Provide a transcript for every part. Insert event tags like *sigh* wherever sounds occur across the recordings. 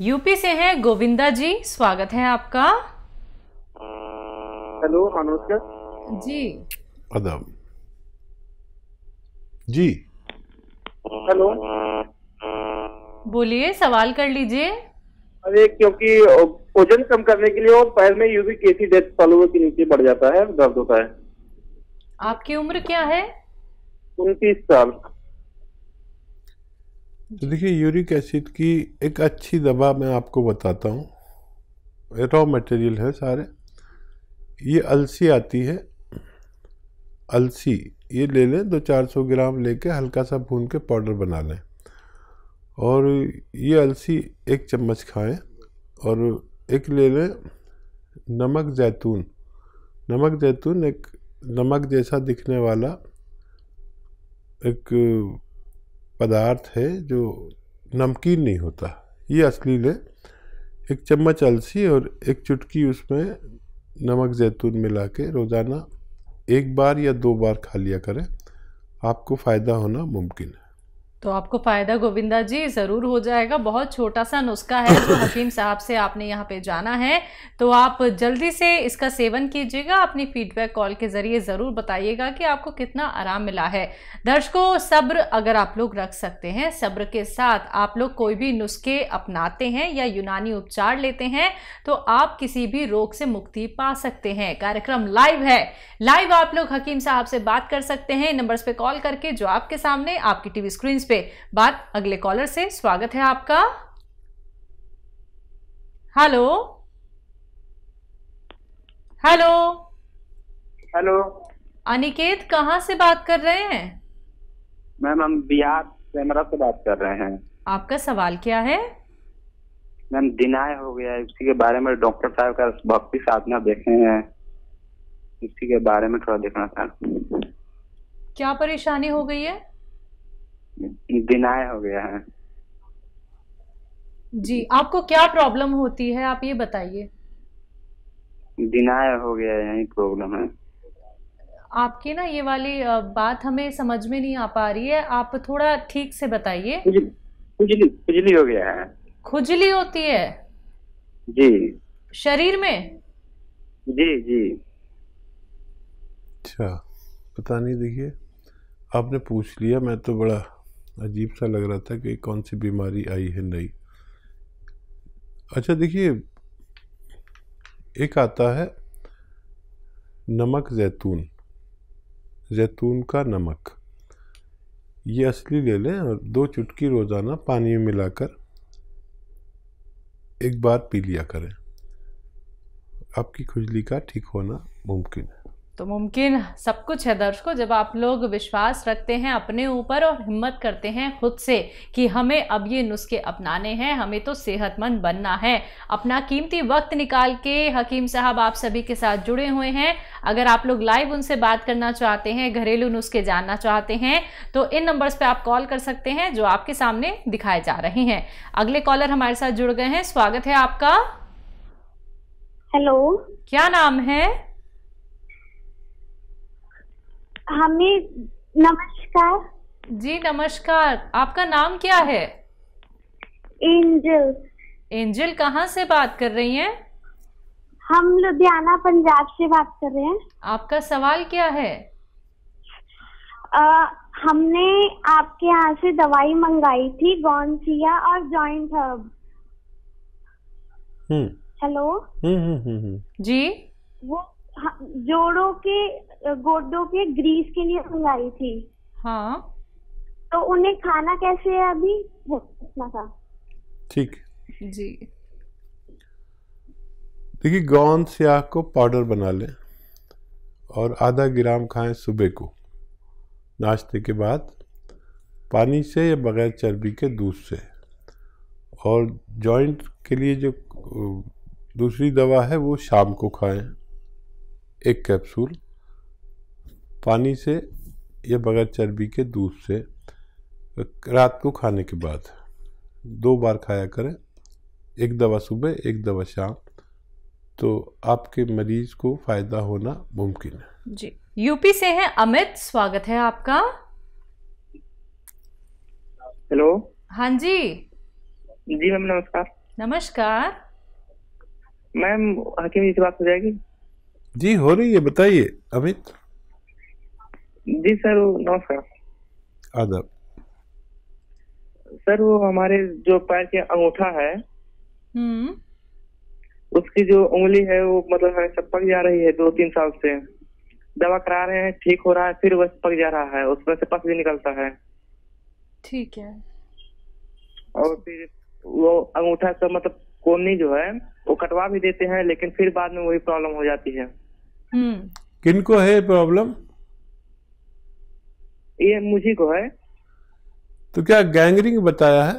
UP से हैं गोविंदा जी स्वागत है आपका हेलो हाँ नमस्कार जी अदब जी हेलो बोलिए सवाल कर लीजिए अरे क्योंकि वजन कम करने के लिए और पैर में यूपी यूरिक डेथ सॉल्यूबल के नीचे बढ़ जाता है दर्द होता है आपकी उम्र क्या है उनतीस साल तो देखिए यूरिक एसिड की एक अच्छी दवा मैं आपको बताता हूँ रॉ मटेरियल है सारे ये अलसी आती है अलसी ये ले लें दो चार सौ ग्राम लेके हल्का सा भून के पाउडर बना लें और ये अलसी एक चम्मच खाएं और एक ले लें नमक जैतून नमक जैतून एक नमक जैसा दिखने वाला एक पदार्थ है जो नमकीन नहीं होता ये अश्लील है एक चम्मच अलसी और एक चुटकी उसमें नमक जैतून मिला के रोज़ाना एक बार या दो बार खा लिया करें आपको फ़ायदा होना मुमकिन है तो आपको फ़ायदा गोविंदा जी ज़रूर हो जाएगा बहुत छोटा सा नुस्खा है जो *coughs* हकीम साहब से आपने यहाँ पे जाना है तो आप जल्दी से इसका सेवन कीजिएगा अपनी फीडबैक कॉल के ज़रिए ज़रूर बताइएगा कि आपको कितना आराम मिला है दर्शकों सब्र अगर आप लोग रख सकते हैं सब्र के साथ आप लोग कोई भी नुस्खे अपनाते हैं या यूनानी उपचार लेते हैं तो आप किसी भी रोग से मुक्ति पा सकते हैं कार्यक्रम लाइव है लाइव आप लोग हकीम साहब से बात कर सकते हैं नंबर्स पर कॉल करके जो आपके सामने आपकी टीवी स्क्रीन पे बात अगले कॉलर से स्वागत है आपका हेलो हेलो हेलो अनिकेत कहाँ से बात कर रहे हैं मैम हम बिहार से बात कर रहे हैं आपका सवाल क्या है मैम दिनाय हो गया है उसी के बारे में डॉक्टर साहब का भक्ति साधना देखे हैं इसी के बारे में थोड़ा देखना था क्या परेशानी हो गई है डिनाय हो गया है जी आपको क्या प्रॉब्लम होती है आप ये बताइए डिनाय हो गया यही प्रॉब्लम है आपकी ना ये वाली बात हमें समझ में नहीं आ पा रही है आप थोड़ा ठीक से बताइए खुजली खुजली हो गया है खुजली होती है जी शरीर में जी जी अच्छा पता नहीं देखिए आपने पूछ लिया मैं तो बड़ा अजीब सा लग रहा था कि कौन सी बीमारी आई है नई अच्छा देखिए एक आता है नमक जैतून जैतून का नमक ये असली ले लें और दो चुटकी रोज़ाना पानी में मिलाकर एक बार पी लिया करें आपकी खुजली का ठीक होना मुमकिन है तो मुमकिन सब कुछ है दर्शकों जब आप लोग विश्वास रखते हैं अपने ऊपर और हिम्मत करते हैं खुद से कि हमें अब ये नुस्खे अपनाने हैं हमें तो सेहतमंद बनना है अपना कीमती वक्त निकाल के हकीम साहब आप सभी के साथ जुड़े हुए हैं अगर आप लोग लाइव उनसे बात करना चाहते हैं घरेलू नुस्खे जानना चाहते हैं तो इन नंबर्स पर आप कॉल कर सकते हैं जो आपके सामने दिखाए जा रहे हैं अगले कॉलर हमारे साथ जुड़ गए हैं स्वागत है आपका हेलो क्या नाम है हमें नमस्कार जी नमस्कार आपका नाम क्या है एंजल एंजल कहाँ से बात कर रही हैं हम लुधियाना पंजाब से बात कर रहे हैं आपका सवाल क्या है आ, हमने आपके यहाँ से दवाई मंगाई थी गौनसिया और जॉइंट हर्ब हम्म। हेलो हम्म, हम्म, जी वो हाँ, जोड़ों के गोडों के ग्रीस के लिए मंगाई थी हाँ तो उन्हें खाना कैसे है अभी था ठीक जी देखिए गौंद से को पाउडर बना लें और आधा ग्राम खाएं सुबह को नाश्ते के बाद पानी से या बगैर चर्बी के दूध से और जॉइंट के लिए जो दूसरी दवा है वो शाम को खाएं एक कैप्सूल पानी से या बगैर चर्बी के दूध से रात को खाने के बाद दो बार खाया करें एक दवा सुबह एक दवा शाम तो आपके मरीज को फायदा होना मुमकिन है जी यूपी से है अमित स्वागत है आपका हेलो हाँ जी जी मैम नमस्कार नमस्कार मैम हकीम जी से बात हो जाएगी जी हो रही है बताइए अमित जी सर नमस्कार आदाब सर वो हमारे जो पैर के अंगूठा है हम्म। उसकी जो उंगली है वो मतलब हमें पक जा रही है दो तीन साल से दवा करा रहे हैं ठीक हो रहा है फिर वह पक जा रहा है उसमें से पस भी निकलता है ठीक है और फिर वो अंगूठा का मतलब कोमनी जो है वो कटवा भी देते हैं लेकिन फिर बाद में वही प्रॉब्लम हो जाती है हम्म। किनको है प्रॉब्लम ये मुझे को है तो क्या गैंगरिंग बताया है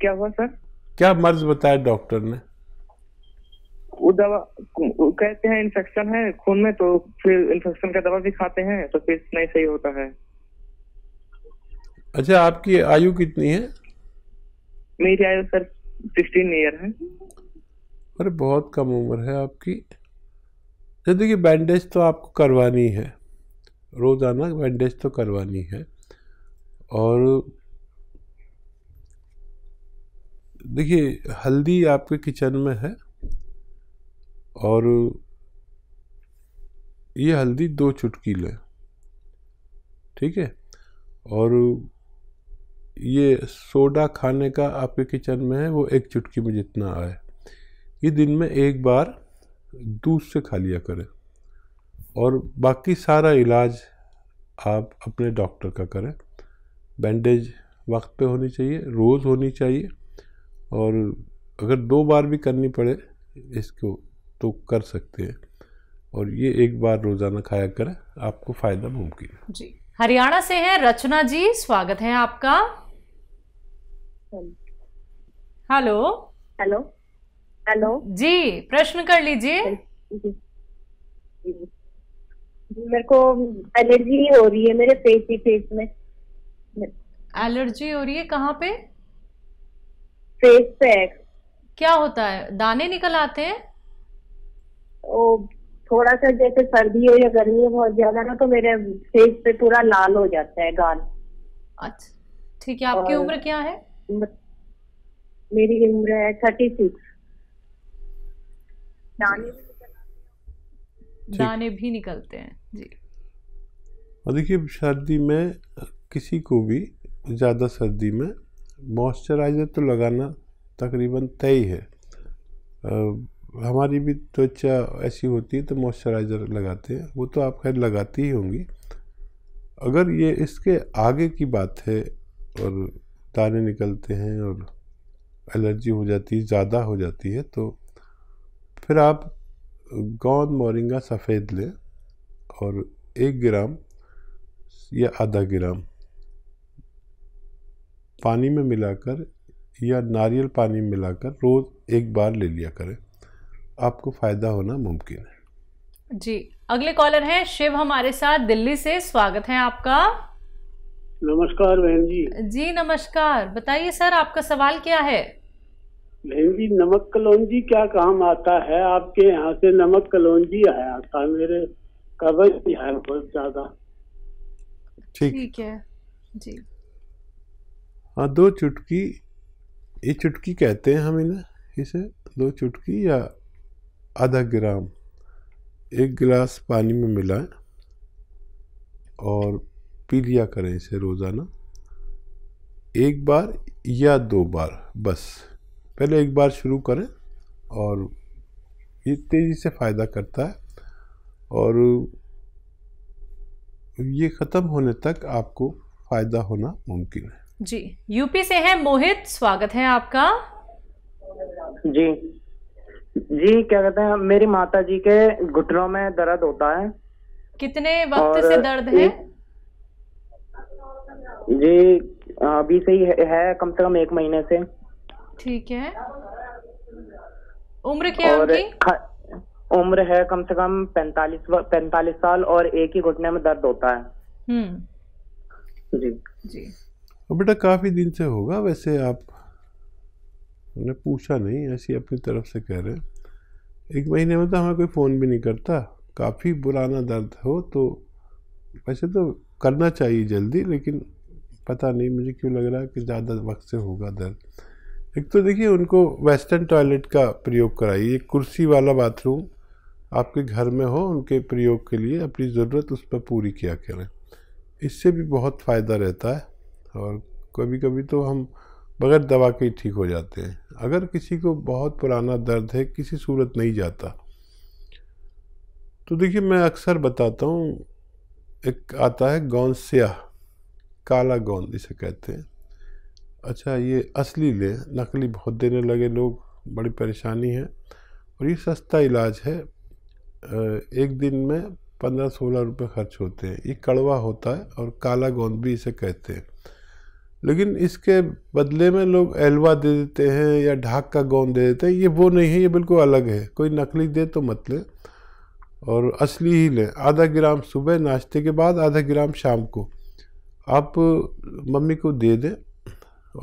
क्या हुआ सर क्या मर्ज बताया डॉक्टर ने वो दवा कहते हैं इन्फेक्शन है खून में तो फिर इन्फेक्शन का दवा भी खाते हैं तो फिर नहीं सही होता है अच्छा आपकी आयु कितनी है मेरी आयु सर सिक्सटीन ईयर है अरे बहुत कम उम्र है आपकी तो देखिए बैंडेज तो आपको करवानी है रोज़ाना बैंडेज तो करवानी है और देखिए हल्दी आपके किचन में है और ये हल्दी दो चुटकी लें ठीक है और ये सोडा खाने का आपके किचन में है वो एक चुटकी में जितना आए ये दिन में एक बार दूध से खा लिया करें और बाकी सारा इलाज आप अपने डॉक्टर का करें बैंडेज वक्त पे होनी चाहिए रोज़ होनी चाहिए और अगर दो बार भी करनी पड़े इसको तो कर सकते हैं और ये एक बार रोज़ाना खाया करें आपको फ़ायदा मुमकिन है जी हरियाणा से हैं रचना जी स्वागत है आपका हेलो हेलो हेलो जी प्रश्न कर लीजिए मेरे को एलर्जी हो रही है मेरे फेस ही फेस में एलर्जी हो रही है कहाँ पे फेस पे क्या होता है दाने निकल आते हैं ओ थोड़ा सा जैसे सर्दी हो या गर्मी बहुत ज्यादा ना तो मेरे फेस पे पूरा लाल हो जाता है गाल अच्छा ठीक है आपकी उम्र क्या है मेरी उम्र है थर्टी सिक्स दाने भी निकलते हैं जी और देखिए सर्दी में किसी को भी ज़्यादा सर्दी में मॉइस्चराइज़र तो लगाना तकरीबन तय है आ, हमारी भी त्वचा ऐसी होती है तो मॉइस्चराइज़र लगाते हैं वो तो आप खैर लगाती ही होंगी अगर ये इसके आगे की बात है और तारे निकलते हैं और एलर्जी हो जाती है ज़्यादा हो जाती है तो फिर आप गौंद मोरिंगा सफ़ेद लें और एक ग्राम या आधा ग्राम पानी में मिलाकर या नारियल पानी में मिलाकर रोज़ एक बार ले लिया करें आपको फ़ायदा होना मुमकिन है जी अगले कॉलर हैं शिव हमारे साथ दिल्ली से स्वागत है आपका नमस्कार बहन जी जी नमस्कार बताइए सर आपका सवाल क्या है बहन जी नमक कलौजी क्या काम आता है आपके यहाँ से नमक कलौजी आया था मेरे कब्ज है बहुत ज्यादा ठीक है जी हाँ दो चुटकी ये चुटकी कहते हैं हम इन्हें इसे दो चुटकी या आधा ग्राम एक गिलास पानी में मिलाएं और पी लिया करें इसे रोज़ाना एक बार या दो बार बस पहले एक बार शुरू करें और ये तेज़ी से फ़ायदा करता है और ये ख़त्म होने तक आपको फ़ायदा होना मुमकिन है जी यूपी से है मोहित स्वागत है आपका जी जी क्या कहते हैं मेरी माता जी के घुटनों में दर्द होता है कितने वक्त से दर्द है जी अभी से ही है, कम से कम एक महीने से ठीक है उम्र क्या और उम्र है कम से कम पैंतालीस पैंतालीस साल और एक ही घुटने में दर्द होता है हम्म। जी जी बेटा काफी दिन से होगा वैसे आप हमने पूछा नहीं ऐसी अपनी तरफ से कह रहे हैं एक महीने में तो हमें कोई फ़ोन भी नहीं करता काफ़ी पुराना दर्द हो तो वैसे तो करना चाहिए जल्दी लेकिन पता नहीं मुझे क्यों लग रहा है कि ज़्यादा वक्त से होगा दर्द एक तो देखिए उनको वेस्टर्न टॉयलेट का प्रयोग कराइए एक कुर्सी वाला बाथरूम आपके घर में हो उनके प्रयोग के लिए अपनी ज़रूरत उस पर पूरी किया करें इससे भी बहुत फ़ायदा रहता है और कभी कभी तो हम बगैर दवा के ही ठीक हो जाते हैं अगर किसी को बहुत पुराना दर्द है किसी सूरत नहीं जाता तो देखिए मैं अक्सर बताता हूँ एक आता है गौन स्याह काला गौंद इसे कहते हैं अच्छा ये असली ले नकली बहुत देने लगे लोग बड़ी परेशानी है और ये सस्ता इलाज है एक दिन में पंद्रह सोलह रुपये खर्च होते हैं ये कड़वा होता है और काला गोंद भी इसे कहते हैं लेकिन इसके बदले में लोग एलवा दे देते हैं या ढाक का गोंद दे देते हैं ये वो नहीं है ये बिल्कुल अलग है कोई नकली दे तो मत ले और असली ही लें आधा ग्राम सुबह नाश्ते के बाद आधा ग्राम शाम को आप मम्मी को दे दें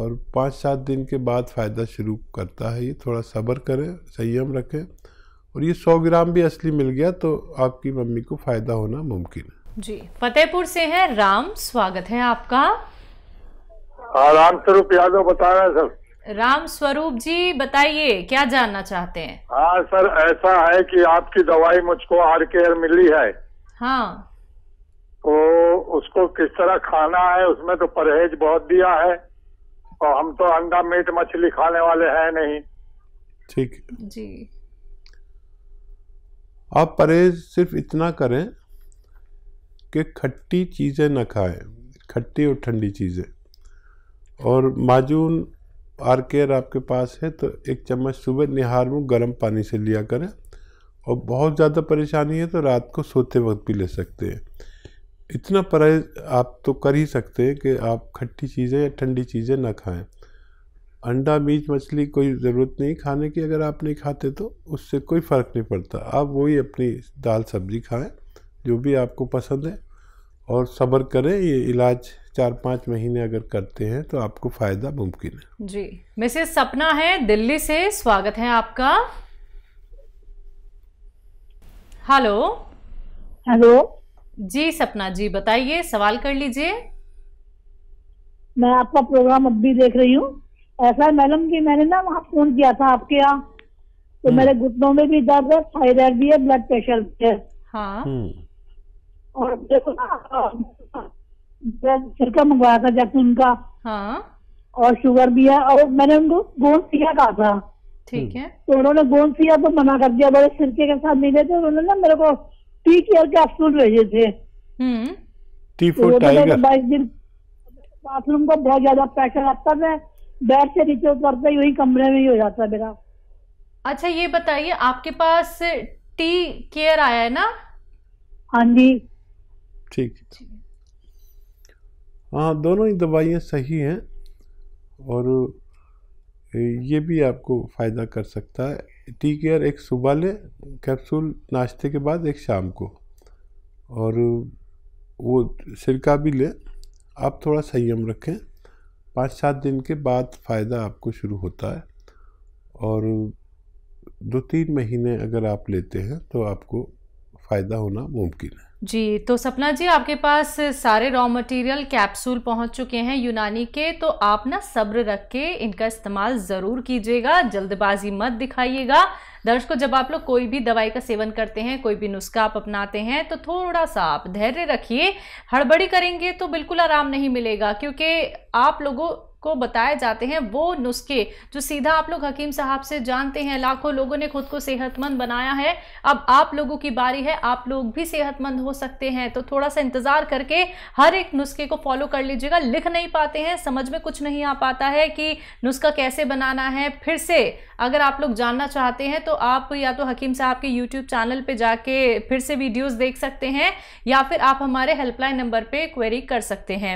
और पाँच सात दिन के बाद फ़ायदा शुरू करता है ये थोड़ा सब्र करें संयम रखें और ये सौ ग्राम भी असली मिल गया तो आपकी मम्मी को फ़ायदा होना मुमकिन है जी फतेहपुर से है राम स्वागत है आपका हाँ राम स्वरूप यादव बता रहे हैं सर राम स्वरूप जी बताइए क्या जानना चाहते हैं हाँ सर ऐसा है कि आपकी दवाई मुझको आर केयर मिली है हाँ तो उसको किस तरह खाना है उसमें तो परहेज बहुत दिया है और हम तो अंडा मीट मछली खाने वाले हैं नहीं ठीक जी आप परहेज सिर्फ इतना करें कि खट्टी चीज़ें न खाएं खट्टी और ठंडी चीज़ें और माजून आर केयर आपके पास है तो एक चम्मच सुबह निहार में गर्म पानी से लिया करें और बहुत ज़्यादा परेशानी है तो रात को सोते वक्त भी ले सकते हैं इतना परहेज आप तो कर ही सकते हैं कि आप खट्टी चीज़ें या ठंडी चीज़ें ना खाएं अंडा मीट मछली कोई ज़रूरत नहीं खाने की अगर आप नहीं खाते तो उससे कोई फ़र्क नहीं पड़ता आप वही अपनी दाल सब्ज़ी खाएं जो भी आपको पसंद है और सब्र करें ये इलाज चार पाँच महीने अगर करते हैं तो आपको फ़ायदा मुमकिन है जी मिसेस सपना है दिल्ली से स्वागत है आपका हेलो हेलो जी सपना जी बताइए सवाल कर लीजिए मैं आपका प्रोग्राम अब भी देख रही हूँ ऐसा मैडम कि मैंने ना वहाँ फोन किया था आपके यहाँ तो हम्म। मेरे घुटनों में भी दर्द है थायराइड भी है ब्लड प्रेशर भी है हाँ हम्म। और देखो ना सिरका मंगवाया था जैतून का हाँ और शुगर भी है और मैंने उनको गोंद सिया कहा था ठीक हम्म। है तो उन्होंने गोंद सिया तो मना कर दिया बड़े सिरके के साथ नहीं देते उन्होंने ना मेरे को टी केयर अफसूल भेजे थे हम्म। तो तो बाईस दिन बाथरूम का बहुत ज्यादा प्रेशर आता है बेड से नीचे उतरता ही वही कमरे में ही हो जाता है मेरा अच्छा ये बताइए आपके पास टी केयर आया है ना हाँ जी ठीक हाँ दोनों ही दवाइयाँ सही हैं और ये भी आपको फ़ायदा कर सकता है टी केयर एक सुबह लें कैप्सूल नाश्ते के बाद एक शाम को और वो सिरका भी लें आप थोड़ा संयम रखें पाँच सात दिन के बाद फ़ायदा आपको शुरू होता है और दो तीन महीने अगर आप लेते हैं तो आपको फ़ायदा होना मुमकिन है जी तो सपना जी आपके पास सारे रॉ मटेरियल कैप्सूल पहुंच चुके हैं यूनानी के तो आप ना सब्र रख के इनका इस्तेमाल ज़रूर कीजिएगा जल्दबाजी मत दिखाइएगा दर्शकों जब आप लोग कोई भी दवाई का सेवन करते हैं कोई भी नुस्खा आप अपनाते हैं तो थोड़ा सा आप धैर्य रखिए हड़बड़ी करेंगे तो बिल्कुल आराम नहीं मिलेगा क्योंकि आप लोगों को बताए जाते हैं वो नुस्खे जो सीधा आप लोग हकीम साहब से जानते हैं लाखों लोगों ने खुद को सेहतमंद बनाया है अब आप लोगों की बारी है आप लोग भी सेहतमंद हो सकते हैं तो थोड़ा सा इंतज़ार करके हर एक नुस्खे को फॉलो कर लीजिएगा लिख नहीं पाते हैं समझ में कुछ नहीं आ पाता है कि नुस्खा कैसे बनाना है फिर से अगर आप लोग जानना चाहते हैं तो आप या तो हकीम साहब के यूट्यूब चैनल पर जाके फिर से वीडियोज़ देख सकते हैं या फिर आप हमारे हेल्पलाइन नंबर पर क्वेरी कर सकते हैं